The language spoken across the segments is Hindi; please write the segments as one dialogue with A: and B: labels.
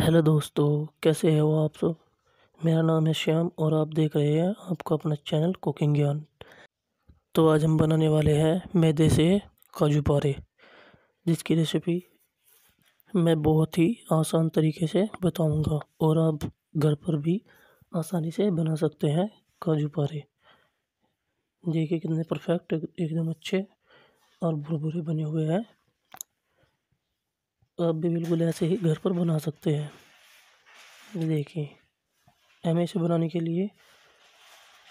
A: हेलो दोस्तों कैसे हो आप सब मेरा नाम है श्याम और आप देख रहे हैं आपका अपना चैनल कुकिंग ज्ञान तो आज हम बनाने वाले हैं मैदे से काजू पारे जिसकी रेसिपी मैं बहुत ही आसान तरीके से बताऊंगा और आप घर पर भी आसानी से बना सकते हैं काजू पारे देखिए कितने परफेक्ट एकदम अच्छे और भुरभुरे बने हुए हैं आप भी बिल्कुल ऐसे ही घर पर बना सकते हैं देखिए हमेशा बनाने के लिए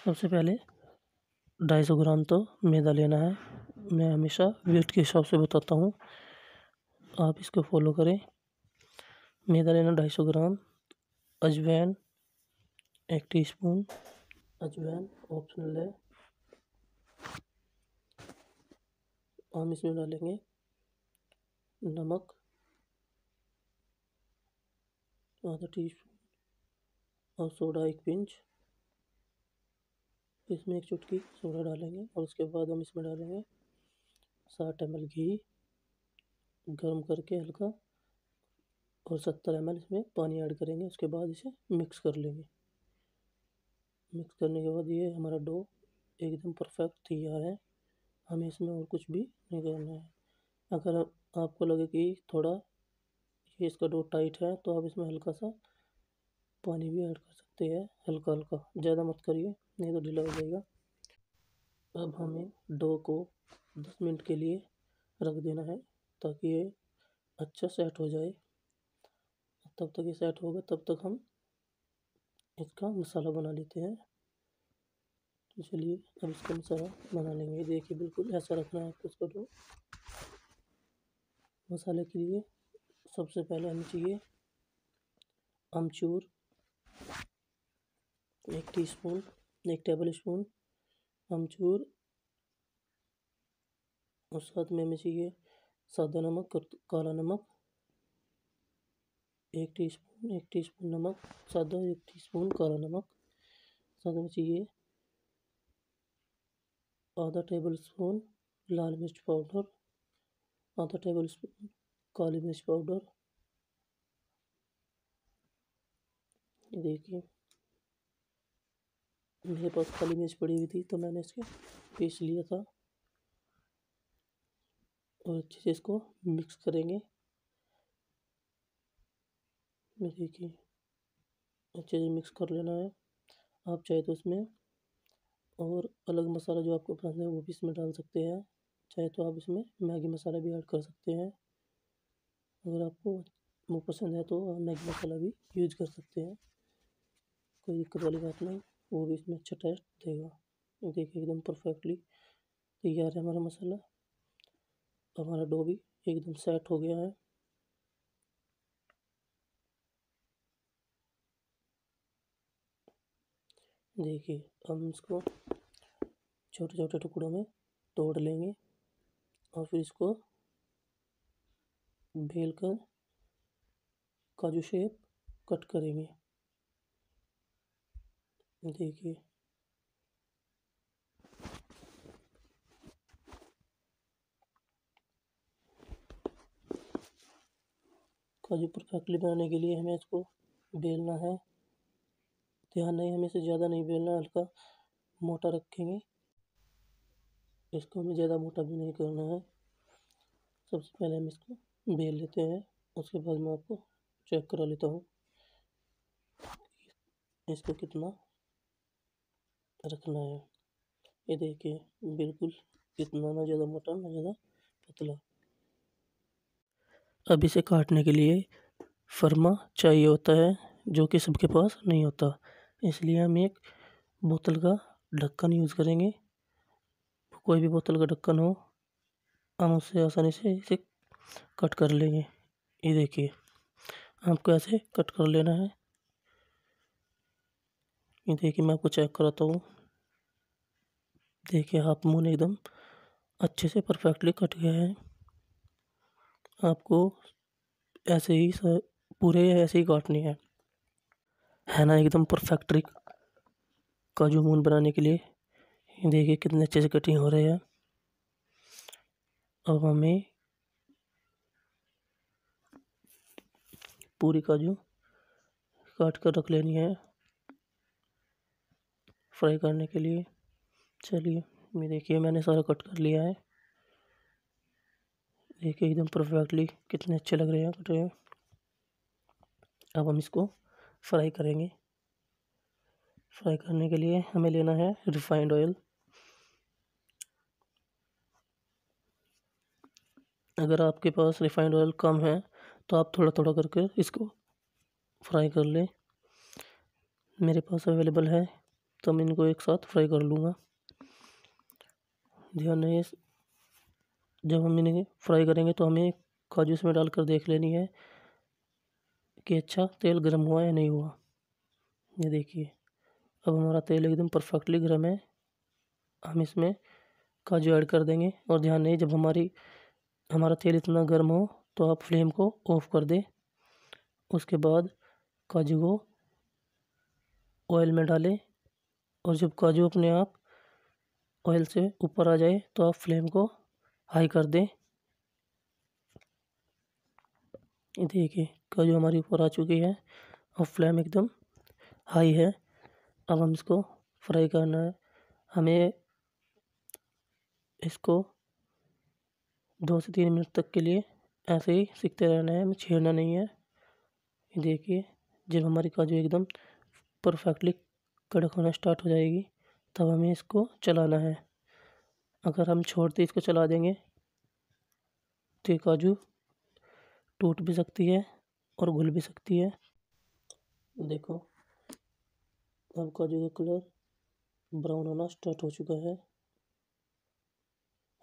A: सबसे पहले ढाई सौ ग्राम तो मैदा लेना है मैं हमेशा वेट के हिसाब से बताता हूँ आप इसको फॉलो करें मैदा लेना ढाई सौ ग्राम अजवैन एक टीस्पून अजवैन ऑप्शनल है हम इसमें डालेंगे नमक आधा टी स्पून और सोडा एक पिंच इसमें एक चुटकी सोडा डालेंगे और उसके बाद हम इसमें डालेंगे साठ एम घी गर्म करके हल्का और सत्तर एम इसमें पानी ऐड करेंगे उसके बाद इसे मिक्स कर लेंगे मिक्स करने के बाद ये हमारा डो एकदम परफेक्ट तैयार है हमें इसमें और कुछ भी नहीं करना है अगर आपको लगे कि थोड़ा देखिए इसका डोर टाइट है तो आप इसमें हल्का सा पानी भी ऐड कर सकते हैं हल्का हल्का ज़्यादा मत करिए नहीं तो ढीला हो जाएगा अब हमें डो को दस मिनट के लिए रख देना है ताकि ये अच्छा सेट हो जाए तब तक ये सेट होगा तब तक हम इसका मसाला बना लेते हैं तो चलिए अब इसका मसाला बना लेंगे देखिए बिल्कुल ऐसा रखना है आपको इसका डो मसाले के लिए सबसे पहले हमें चाहिए अमचूर एक टीस्पून एक टेबल स्पून अमचूर उस साथ में हमें चाहिए सादा नमक और काला नमक एक टीस्पून एक टीस्पून नमक सादा एक टीस्पून काला नमक साथ में चाहिए आधा टेबल स्पून लाल मिर्च पाउडर आधा टेबल स्पून काली मिर्च पाउडर देखिए मेरे पास काली मिर्च पड़ी हुई थी तो मैंने इसके पीस लिया था और अच्छे से इसको मिक्स करेंगे ये देखिए अच्छे से मिक्स कर लेना है आप चाहे तो इसमें और अलग मसाला जो आपको पसंद है वो भी इसमें डाल सकते हैं चाहे तो आप इसमें मैगी मसाला भी ऐड कर सकते हैं अगर आपको पसंद है तो आप मैगी मसाला भी यूज कर सकते हैं कोई दिक्कत वाली बात नहीं वो भी इसमें अच्छा टेस्ट देगा देखिए एकदम परफेक्टली तैयार है हमारा मसाला हमारा डो भी एकदम सेट हो गया है देखिए हम इसको छोटे छोटे टुकड़ों में तोड़ लेंगे और फिर इसको बेल कर काजू शेप कट करेंगे देखिए काजू परफेक्टली बनाने के लिए हमें इसको बेलना है ध्यान नहीं हमें इसे ज़्यादा नहीं बेलना हल्का मोटा रखेंगे इसको हमें ज़्यादा मोटा भी नहीं करना है सबसे पहले हम इसको बेल लेते हैं उसके बाद मैं आपको चेक करा लेता हूँ इसको कितना रखना है ये देखिए बिल्कुल इतना ना ज़्यादा मोटा ना ज़्यादा पतला अब इसे काटने के लिए फर्मा चाहिए होता है जो कि सबके पास नहीं होता इसलिए हम एक बोतल का ढक्कन यूज़ करेंगे कोई भी बोतल का ढक्कन हो हम उससे आसानी से इसे कट कर लेंगे ये देखिए आपको ऐसे कट कर लेना है ये देखिए मैं आपको चेक कराता हूँ देखिए हाफ मून एकदम अच्छे से परफेक्टली कट गया है आपको ऐसे ही सर, पूरे ऐसे ही काटनी है है ना एकदम ट्रिक काजू मून बनाने के लिए देखिए कितने अच्छे से कटिंग हो रही है अब हमें पूरी काजू काट कर रख लेनी है फ्राई करने के लिए चलिए ये देखिए मैंने सारा कट कर लिया है देखिए एकदम परफेक्टली कितने अच्छे लग रहे हैं कट रहे हैं अब हम इसको फ्राई करेंगे फ्राई करने के लिए हमें लेना है रिफाइंड ऑयल अगर आपके पास रिफाइंड ऑयल कम है तो आप थोड़ा थोड़ा करके इसको फ्राई कर लें मेरे पास अवेलेबल है तो मैं इनको एक साथ फ्राई कर लूँगा ध्यान रहे जब हम इन्हें फ्राई करेंगे तो हमें काजू इसमें डालकर देख लेनी है कि अच्छा तेल गर्म हुआ या नहीं हुआ ये देखिए अब हमारा तेल एकदम परफेक्टली गर्म है हम इसमें काजू ऐड कर देंगे और ध्यान रहे जब हमारी हमारा तेल इतना गर्म हो तो आप फ्लेम को ऑफ़ कर दें उसके बाद काजू को ऑयल में डालें और जब काजू अपने आप ऑयल से ऊपर आ जाए तो आप फ्लेम को हाई कर दें देखिए काजू हमारी ऊपर आ चुकी है और फ्लेम एकदम हाई है अब हम इसको फ्राई करना है हमें इसको दो से तीन मिनट तक के लिए ऐसे ही सीखते रहना है हमें छेड़ना नहीं है देखिए जब हमारी काजू एकदम परफेक्टली कड़क होना स्टार्ट हो जाएगी तब हमें इसको चलाना है अगर हम छोड़ते इसको चला देंगे तो ये काजू टूट भी सकती है और घुल भी सकती है देखो अब काजू का कलर ब्राउन होना स्टार्ट हो चुका है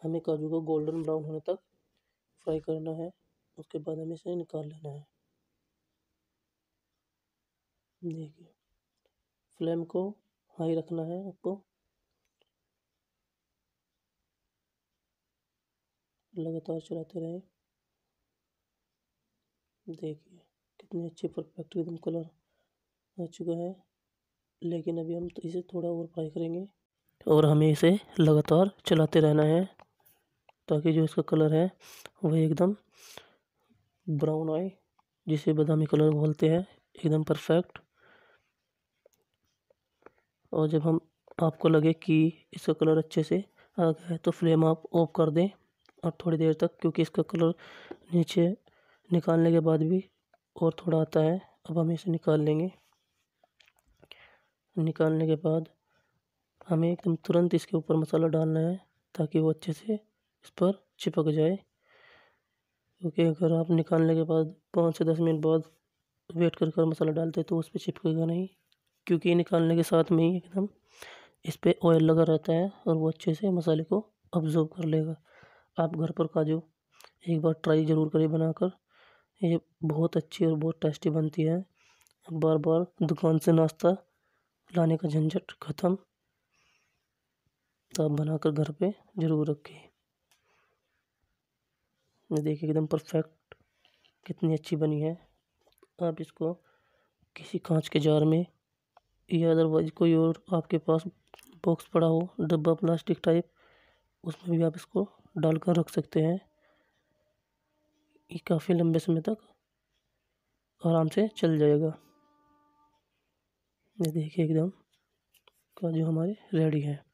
A: हमें काजू को गोल्डन ब्राउन होने तक फ्राई करना है उसके बाद हमें इसे निकाल लेना है देखिए फ्लेम को हाई रखना है आपको लगातार चलाते रहें देखिए कितने अच्छे परफेक्ट एकदम कलर आ चुका है लेकिन अभी हम तो इसे थोड़ा और फ्राई करेंगे और हमें इसे लगातार चलाते रहना है ताकि जो इसका कलर है वह एकदम ब्राउन आए जिसे बादामी कलर बोलते हैं एकदम परफेक्ट और जब हम आपको लगे कि इसका कलर अच्छे से आ गया है तो फ्लेम आप ऑफ कर दें और थोड़ी देर तक क्योंकि इसका कलर नीचे निकालने के बाद भी और थोड़ा आता है अब हम इसे निकाल लेंगे निकालने के बाद हमें एकदम तुरंत इसके ऊपर मसाला डालना है ताकि वो अच्छे से इस पर चिपक जाए क्योंकि अगर आप निकालने के बाद पाँच से दस मिनट बाद वेट कर कर मसाला डालते हैं तो उस पर चिपकेगा नहीं क्योंकि निकालने के साथ में ही एकदम इस पर ऑयल लगा रहता है और वो अच्छे से मसाले को ऑब्जर्व कर लेगा आप घर पर काजू एक बार ट्राई ज़रूर करें बनाकर ये बहुत अच्छी और बहुत टेस्टी बनती है बार बार दुकान से नाश्ता लाने का झंझट ख़त्म तो आप बनाकर घर पे ज़रूर रखें देखिए एकदम परफेक्ट कितनी अच्छी बनी है आप इसको किसी कांच के जार में या अदरवाइज कोई और आपके पास बॉक्स पड़ा हो डब्बा प्लास्टिक टाइप उसमें भी आप इसको डाल कर रख सकते हैं ये काफ़ी लंबे समय तक आराम से चल जाएगा ये देखिए एकदम का जो हमारे रेडी है